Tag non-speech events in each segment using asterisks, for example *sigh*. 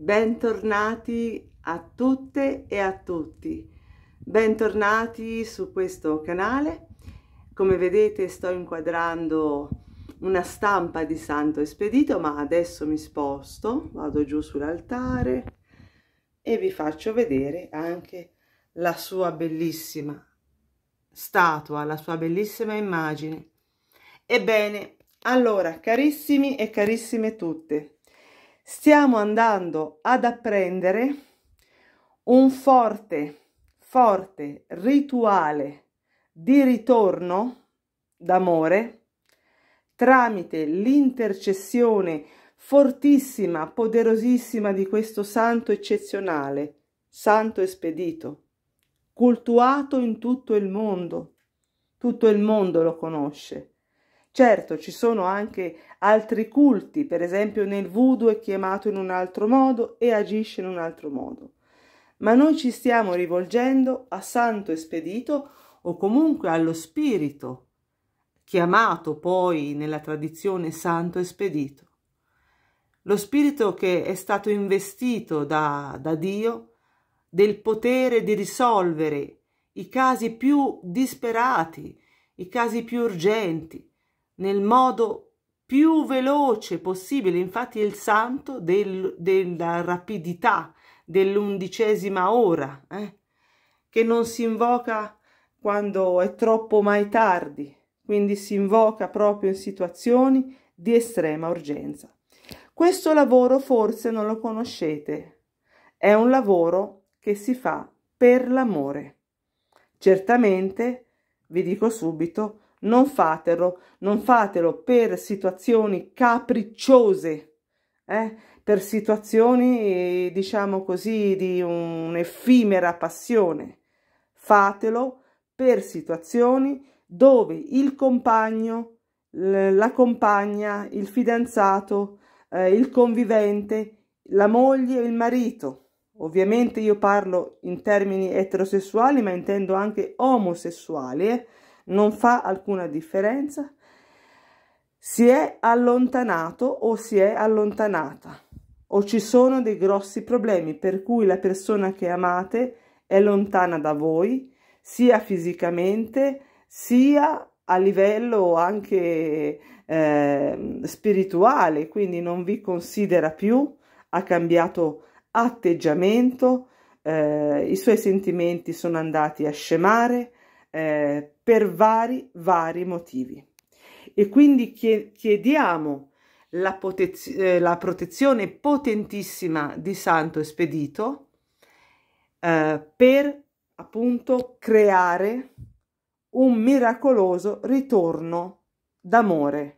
Bentornati a tutte e a tutti. Bentornati su questo canale. Come vedete sto inquadrando una stampa di Santo Espedito, ma adesso mi sposto, vado giù sull'altare e vi faccio vedere anche la sua bellissima statua, la sua bellissima immagine. Ebbene, allora, carissimi e carissime tutte, stiamo andando ad apprendere un forte, forte rituale di ritorno d'amore tramite l'intercessione fortissima, poderosissima di questo santo eccezionale, santo espedito, cultuato in tutto il mondo. Tutto il mondo lo conosce. Certo, ci sono anche altri culti, per esempio nel voodoo è chiamato in un altro modo e agisce in un altro modo. Ma noi ci stiamo rivolgendo a Santo Espedito o comunque allo Spirito, chiamato poi nella tradizione Santo Espedito. Lo Spirito che è stato investito da, da Dio del potere di risolvere i casi più disperati, i casi più urgenti, nel modo più veloce possibile. Infatti è il santo del, della rapidità, dell'undicesima ora, eh? che non si invoca quando è troppo mai tardi, quindi si invoca proprio in situazioni di estrema urgenza. Questo lavoro forse non lo conoscete, è un lavoro che si fa per l'amore. Certamente, vi dico subito, non fatelo, non fatelo per situazioni capricciose, eh? per situazioni, diciamo così, di un'effimera passione. Fatelo per situazioni dove il compagno, la compagna, il fidanzato, eh, il convivente, la moglie e il marito. Ovviamente io parlo in termini eterosessuali, ma intendo anche omosessuali, eh? non fa alcuna differenza, si è allontanato o si è allontanata o ci sono dei grossi problemi per cui la persona che amate è lontana da voi, sia fisicamente sia a livello anche eh, spirituale, quindi non vi considera più, ha cambiato atteggiamento, eh, i suoi sentimenti sono andati a scemare, eh, per vari, vari motivi. E quindi chiediamo la, prote- eh, la protezione potentissima di Santo Espedito eh, per appunto creare un miracoloso ritorno d'amore.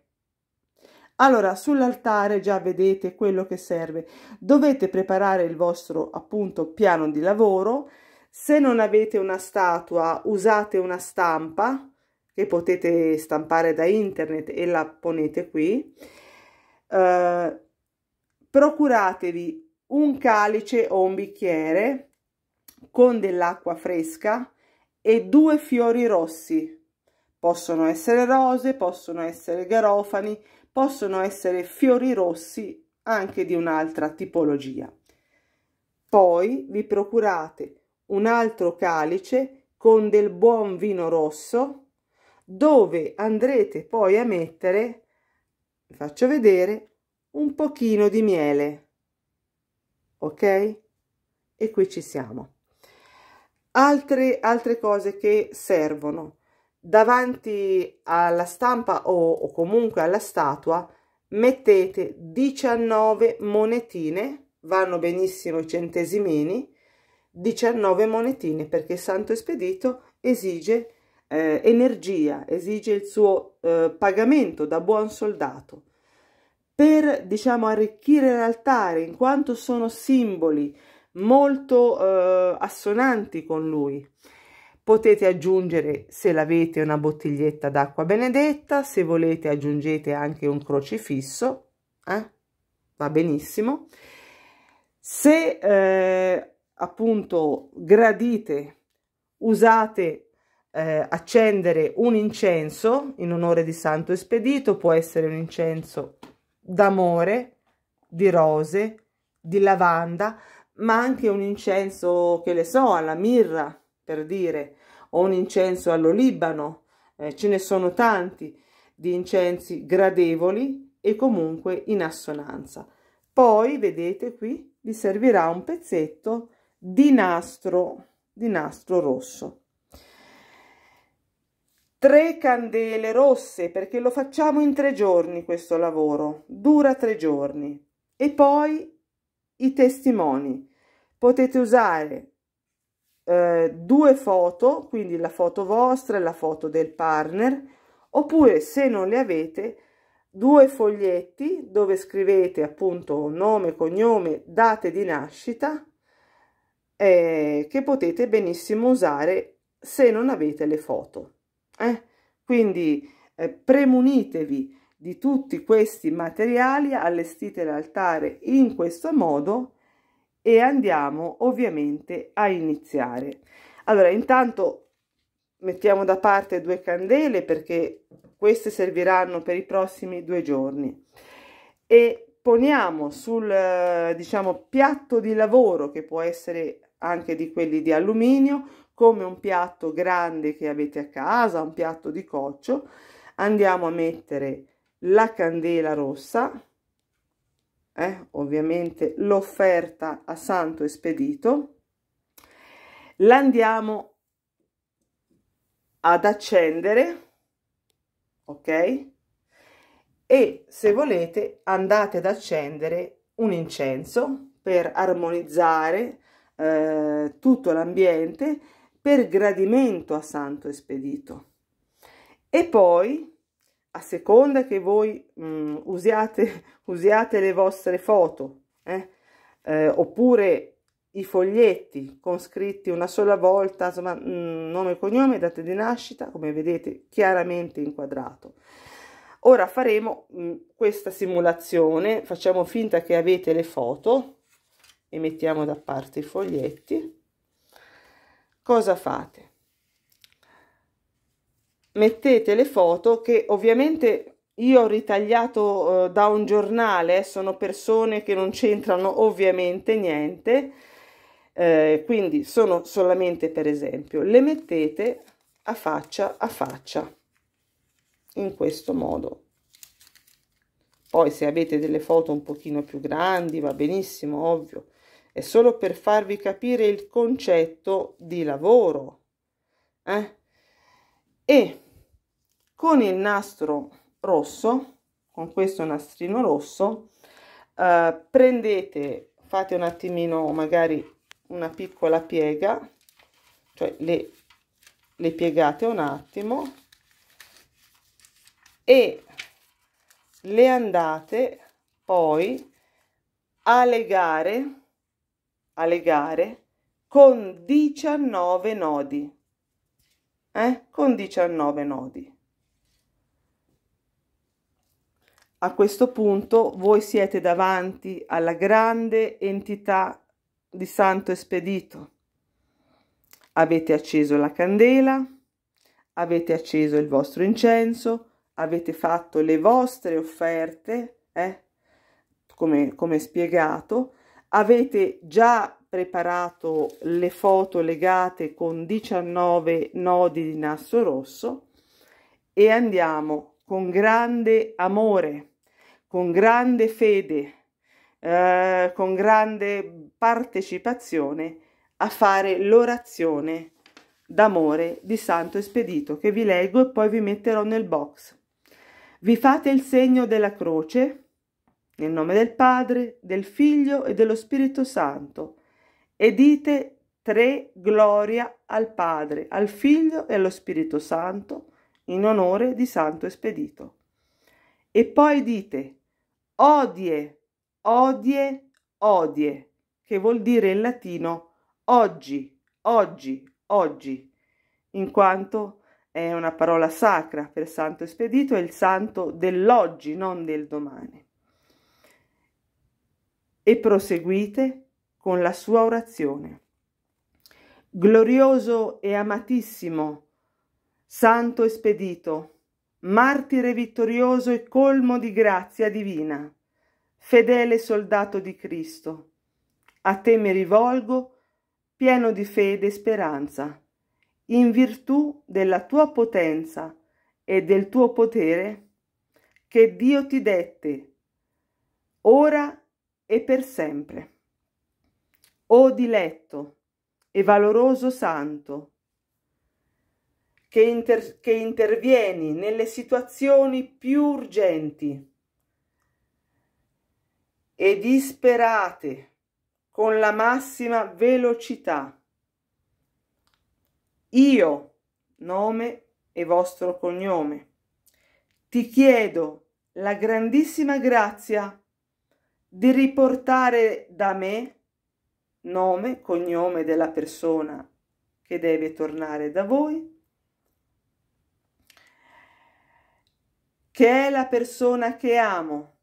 Allora, sull'altare già vedete quello che serve. Dovete preparare il vostro appunto piano di lavoro, se non avete una statua, usate una stampa che potete stampare da internet e la ponete qui. Eh, procuratevi un calice o un bicchiere con dell'acqua fresca e due fiori rossi. Possono essere rose, possono essere garofani, possono essere fiori rossi anche di un'altra tipologia. Poi vi procurate un altro calice con del buon vino rosso dove andrete poi a mettere, faccio vedere, un pochino di miele. Ok? E qui ci siamo. Altre, altre cose che servono. Davanti alla stampa o, o comunque alla statua mettete 19 monetine, vanno benissimo i centesimini, 19 monetine perché Santo Espedito esige eh, energia, esige il suo eh, pagamento da buon soldato. Per diciamo arricchire l'altare, in quanto sono simboli molto eh, assonanti con lui. Potete aggiungere, se l'avete, una bottiglietta d'acqua benedetta, se volete aggiungete anche un crocifisso, eh, va benissimo. Se eh, appunto gradite, usate eh, accendere un incenso in onore di Santo Espedito, può essere un incenso d'amore, di rose, di lavanda, ma anche un incenso, che le so, alla mirra, per dire, o un incenso all'olibano, eh, ce ne sono tanti di incensi gradevoli e comunque in assonanza. Poi, vedete qui, vi servirà un pezzetto di nastro di nastro rosso tre candele rosse perché lo facciamo in tre giorni questo lavoro dura tre giorni e poi i testimoni potete usare eh, due foto quindi la foto vostra e la foto del partner oppure se non le avete due foglietti dove scrivete appunto nome cognome date di nascita eh, che potete benissimo usare se non avete le foto. Eh? Quindi eh, premunitevi di tutti questi materiali, allestite l'altare in questo modo e andiamo ovviamente a iniziare. Allora, intanto mettiamo da parte due candele perché queste serviranno per i prossimi due giorni e poniamo sul eh, diciamo piatto di lavoro che può essere anche di quelli di alluminio, come un piatto grande che avete a casa, un piatto di coccio, andiamo a mettere la candela rossa, eh, ovviamente l'offerta a santo espedito, l'andiamo ad accendere, ok? E se volete andate ad accendere un incenso per armonizzare eh, tutto l'ambiente per gradimento a santo espedito. E poi, a seconda che voi mh, mm, usiate, *laughs* usiate le vostre foto, eh, eh, oppure i foglietti con scritti una sola volta, insomma, mh, mm, nome e cognome, date di nascita, come vedete chiaramente inquadrato. Ora faremo mh, mm, questa simulazione, facciamo finta che avete le foto, e mettiamo da parte i foglietti, cosa fate? Mettete le foto che ovviamente io ho ritagliato eh, da un giornale, eh, sono persone che non c'entrano ovviamente niente, eh, quindi sono solamente per esempio, le mettete a faccia a faccia in questo modo. Poi se avete delle foto un pochino più grandi va benissimo, ovvio, è solo per farvi capire il concetto di lavoro. Eh? E con il nastro rosso, con questo nastrino rosso, eh, prendete, fate un attimino magari una piccola piega, cioè le, le piegate un attimo e le andate poi a legare alle gare con 19 nodi. Eh? Con 19 nodi. A questo punto voi siete davanti alla grande entità di Santo Espedito. Avete acceso la candela, avete acceso il vostro incenso, avete fatto le vostre offerte, eh? come, come spiegato, Avete già preparato le foto legate con 19 nodi di nastro rosso e andiamo con grande amore, con grande fede, eh, con grande partecipazione a fare l'orazione d'amore di Santo Espedito che vi leggo e poi vi metterò nel box. Vi fate il segno della croce nel nome del Padre, del Figlio e dello Spirito Santo. E dite tre gloria al Padre, al Figlio e allo Spirito Santo, in onore di Santo Espedito. E poi dite odie, odie, odie, che vuol dire in latino oggi, oggi, oggi, in quanto è una parola sacra per Santo Espedito, è il santo dell'oggi, non del domani e proseguite con la sua orazione. Glorioso e amatissimo, santo e spedito, martire vittorioso e colmo di grazia divina, fedele soldato di Cristo, a te mi rivolgo, pieno di fede e speranza, in virtù della tua potenza e del tuo potere che Dio ti dette, ora e per sempre. O diletto e valoroso santo, che, inter che intervieni nelle situazioni più urgenti e disperate con la massima velocità. Io, nome e vostro cognome, ti chiedo la grandissima grazia di riportare da me nome, cognome della persona che deve tornare da voi, che è la persona che amo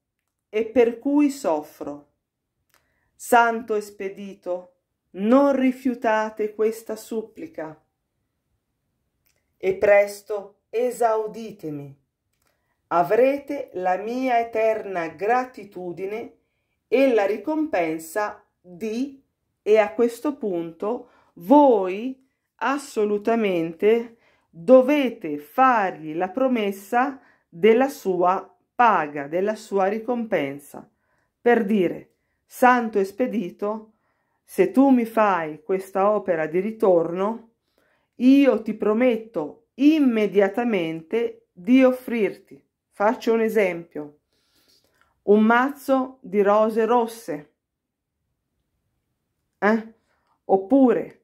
e per cui soffro. Santo e spedito, non rifiutate questa supplica e presto esauditemi. Avrete la mia eterna gratitudine e la ricompensa di e a questo punto voi assolutamente dovete fargli la promessa della sua paga, della sua ricompensa. Per dire, santo e spedito, se tu mi fai questa opera di ritorno, io ti prometto immediatamente di offrirti. Faccio un esempio un mazzo di rose rosse, eh? oppure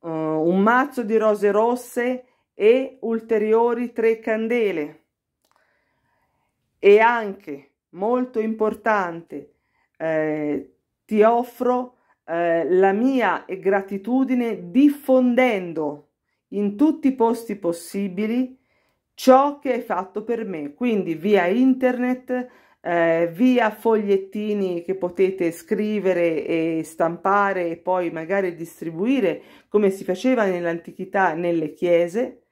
uh, un mazzo di rose rosse e ulteriori tre candele. E anche, molto importante, eh, ti offro eh, la mia gratitudine diffondendo in tutti i posti possibili ciò che hai fatto per me, quindi via internet, eh, via fogliettini che potete scrivere e stampare e poi magari distribuire come si faceva nell'antichità nelle chiese.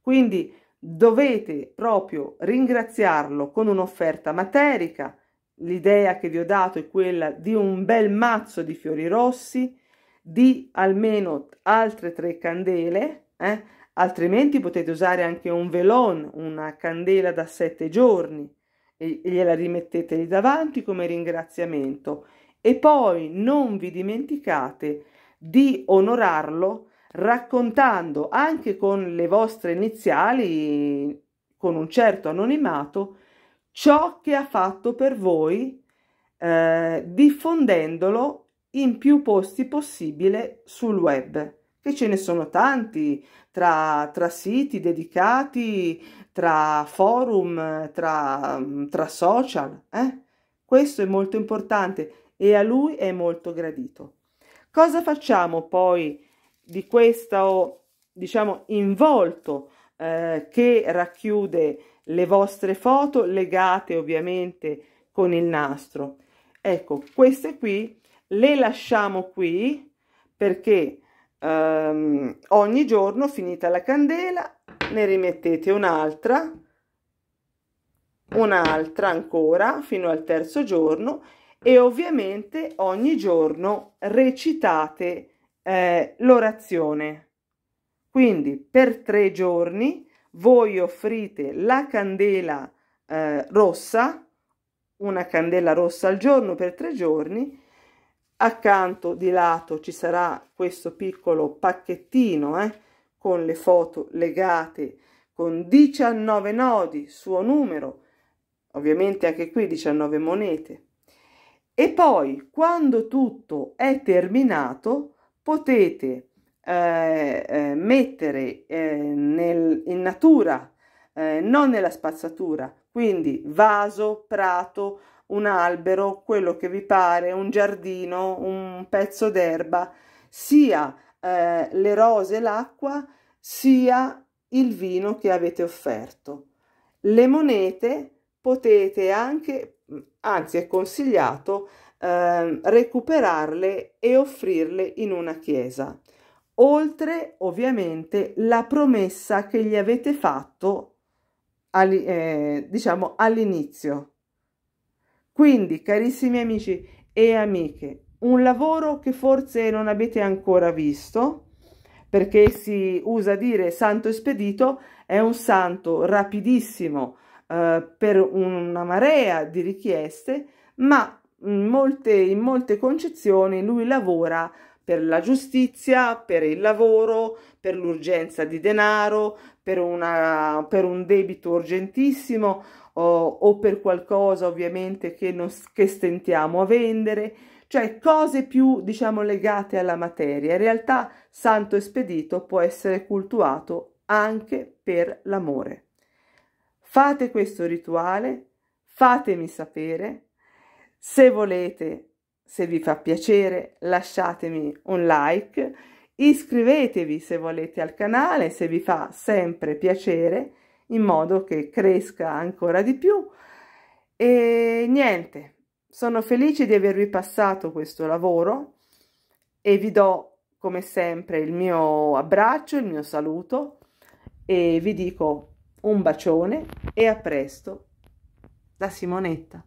Quindi dovete proprio ringraziarlo con un'offerta materica. L'idea che vi ho dato è quella di un bel mazzo di fiori rossi, di almeno altre tre candele, eh? altrimenti potete usare anche un velon, una candela da sette giorni e gliela rimettetegli davanti come ringraziamento e poi non vi dimenticate di onorarlo raccontando anche con le vostre iniziali, con un certo anonimato, ciò che ha fatto per voi, eh, diffondendolo in più posti possibile sul web, che ce ne sono tanti, tra, tra siti dedicati, tra forum, tra, tra social. Eh? Questo è molto importante e a lui è molto gradito. Cosa facciamo poi di questo, diciamo, involto eh, che racchiude le vostre foto legate ovviamente con il nastro? Ecco, queste qui le lasciamo qui perché um, ogni giorno finita la candela ne rimettete un'altra un'altra ancora fino al terzo giorno e ovviamente ogni giorno recitate eh, l'orazione quindi per tre giorni voi offrite la candela eh, rossa una candela rossa al giorno per tre giorni accanto di lato ci sarà questo piccolo pacchettino eh, con le foto legate con 19 nodi suo numero ovviamente anche qui 19 monete e poi quando tutto è terminato potete eh, eh mettere eh, nel, in natura eh, non nella spazzatura quindi vaso prato un albero, quello che vi pare, un giardino, un pezzo d'erba, sia eh, le rose, e l'acqua, sia il vino che avete offerto. Le monete potete anche, anzi è consigliato, eh, recuperarle e offrirle in una chiesa. Oltre ovviamente la promessa che gli avete fatto, all, eh, diciamo all'inizio quindi, carissimi amici e amiche, un lavoro che forse non avete ancora visto, perché si usa dire santo espedito, è un santo rapidissimo eh, per una marea di richieste, ma in molte, in molte concezioni lui lavora per la giustizia, per il lavoro, per l'urgenza di denaro, per, una, per un debito urgentissimo o, o, per qualcosa ovviamente che, non, che stentiamo a vendere, cioè cose più diciamo legate alla materia. In realtà santo espedito può essere cultuato anche per l'amore. Fate questo rituale, fatemi sapere se volete se vi fa piacere lasciatemi un like, iscrivetevi se volete al canale, se vi fa sempre piacere, in modo che cresca ancora di più. E niente, sono felice di avervi passato questo lavoro e vi do come sempre il mio abbraccio, il mio saluto e vi dico un bacione e a presto da Simonetta.